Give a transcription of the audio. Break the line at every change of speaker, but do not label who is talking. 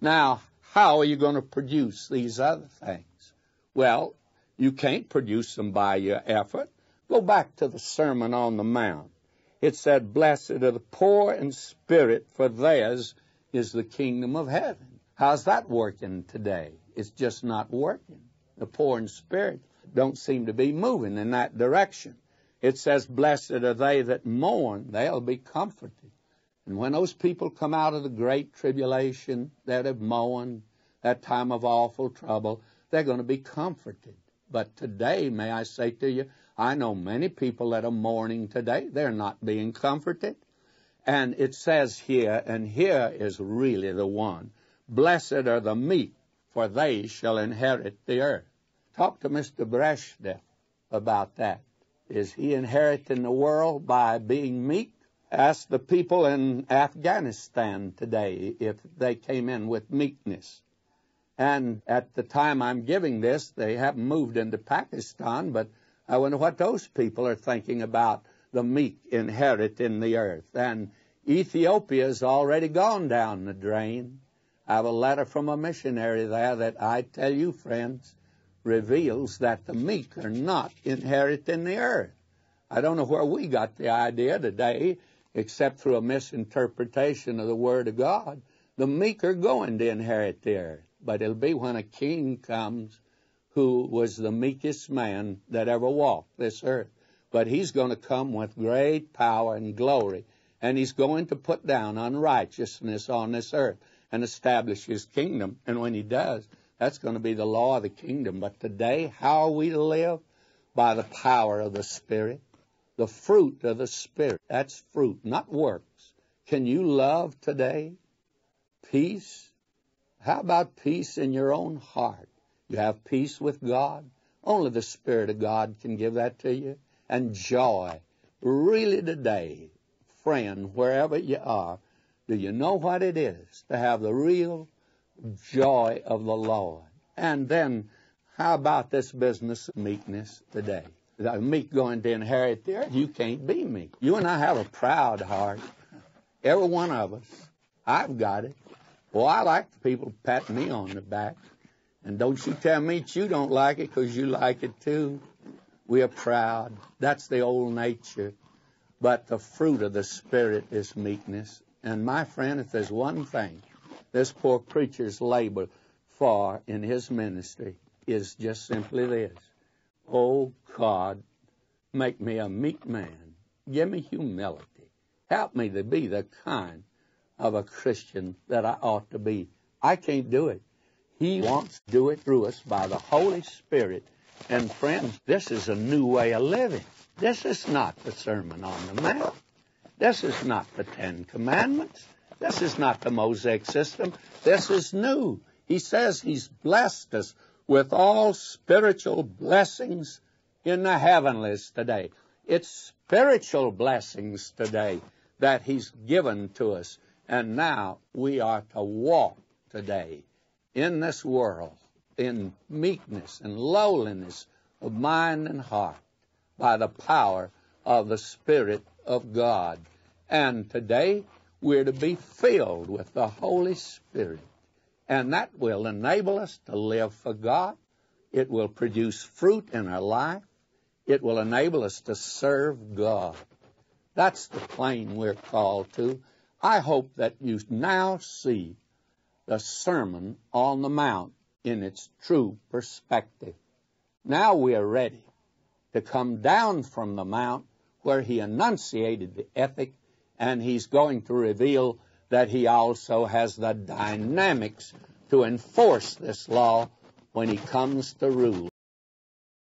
Now, how are you going to produce these other things? Well, you can't produce them by your effort. Go back to the Sermon on the Mount. It said, Blessed are the poor in spirit, for theirs is the kingdom of heaven. How's that working today? It's just not working. The poor in spirit don't seem to be moving in that direction. It says, Blessed are they that mourn, they'll be comforted. And when those people come out of the great tribulation that have mourned, that time of awful trouble, they're going to be comforted. But today, may I say to you, I know many people that are mourning today. They're not being comforted. And it says here, and here is really the one. Blessed are the meek, for they shall inherit the earth. Talk to Mr. Breshnev about that. Is he inheriting the world by being meek? Ask the people in Afghanistan today if they came in with meekness. And at the time I'm giving this, they haven't moved into Pakistan, but I wonder what those people are thinking about the meek inherit in the earth. And Ethiopia's already gone down the drain. I have a letter from a missionary there that I tell you, friends, reveals that the meek are not inherit in the earth. I don't know where we got the idea today except through a misinterpretation of the Word of God, the meek are going to inherit the earth. But it'll be when a king comes who was the meekest man that ever walked this earth. But he's going to come with great power and glory, and he's going to put down unrighteousness on this earth and establish his kingdom. And when he does, that's going to be the law of the kingdom. But today, how are we to live? By the power of the Spirit the fruit of the Spirit. That's fruit, not works. Can you love today? Peace? How about peace in your own heart? You have peace with God? Only the Spirit of God can give that to you. And joy. Really today, friend, wherever you are, do you know what it is to have the real joy of the Lord? And then, how about this business meekness today? Me meek going to inherit the earth. You can't be meek. You and I have a proud heart. Every one of us. I've got it. Well, I like the people to pat me on the back. And don't you tell me that you don't like it because you like it too. We are proud. That's the old nature. But the fruit of the Spirit is meekness. And my friend, if there's one thing this poor preacher's labor for in his ministry is just simply this. Oh, God, make me a meek man. Give me humility. Help me to be the kind of a Christian that I ought to be. I can't do it. He wants to do it through us by the Holy Spirit. And friends, this is a new way of living. This is not the Sermon on the Mount. This is not the Ten Commandments. This is not the Mosaic system. This is new. He says he's blessed us with all spiritual blessings in the heavenlies today. It's spiritual blessings today that He's given to us. And now we are to walk today in this world in meekness and lowliness of mind and heart by the power of the Spirit of God. And today we're to be filled with the Holy Spirit. And that will enable us to live for God. It will produce fruit in our life. It will enable us to serve God. That's the plane we're called to. I hope that you now see the Sermon on the Mount in its true perspective. Now we are ready to come down from the Mount where he enunciated the ethic, and he's going to reveal that he also has the dynamics to enforce this law when he comes to rule.